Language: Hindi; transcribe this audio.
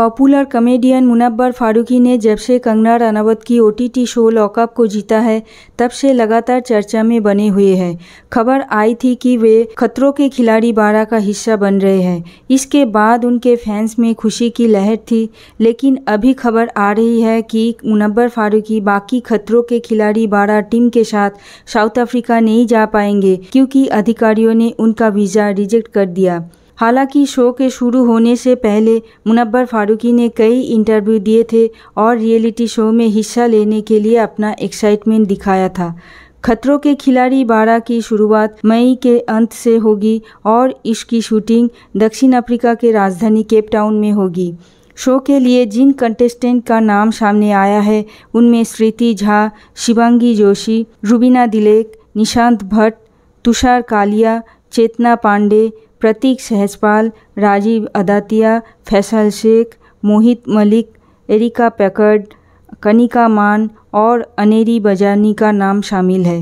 पॉपुलर कमेडियन मुनब्बर फारूकी ने जब से कंगना रनावत की ओटीटी शो लॉकअप को जीता है तब से लगातार चर्चा में बने हुए हैं खबर आई थी कि वे खतरों के खिलाड़ी बारह का हिस्सा बन रहे हैं इसके बाद उनके फैंस में खुशी की लहर थी लेकिन अभी खबर आ रही है कि मुनब्बर फारूकी बाकी खतरों के खिलाड़ी बारह टीम के साथ साउथ अफ्रीका नहीं जा पाएंगे क्योंकि अधिकारियों ने उनका वीज़ा रिजेक्ट कर दिया हालांकि शो के शुरू होने से पहले मुनबर फारूकी ने कई इंटरव्यू दिए थे और रियलिटी शो में हिस्सा लेने के लिए अपना एक्साइटमेंट दिखाया था खतरों के खिलाड़ी बारह की शुरुआत मई के अंत से होगी और इसकी शूटिंग दक्षिण अफ्रीका के राजधानी केप टाउन में होगी शो के लिए जिन कंटेस्टेंट का नाम सामने आया है उनमें स्मृति झा शिवांगी जोशी रुबीना दिलेक निशांत भट्ट तुषार कालिया चेतना पांडे प्रतीक सहजपाल राजीव अदातिया फैसल शेख मोहित मलिक एरिका पैकर्ड कनिका मान और अनेरी बजानी का नाम शामिल है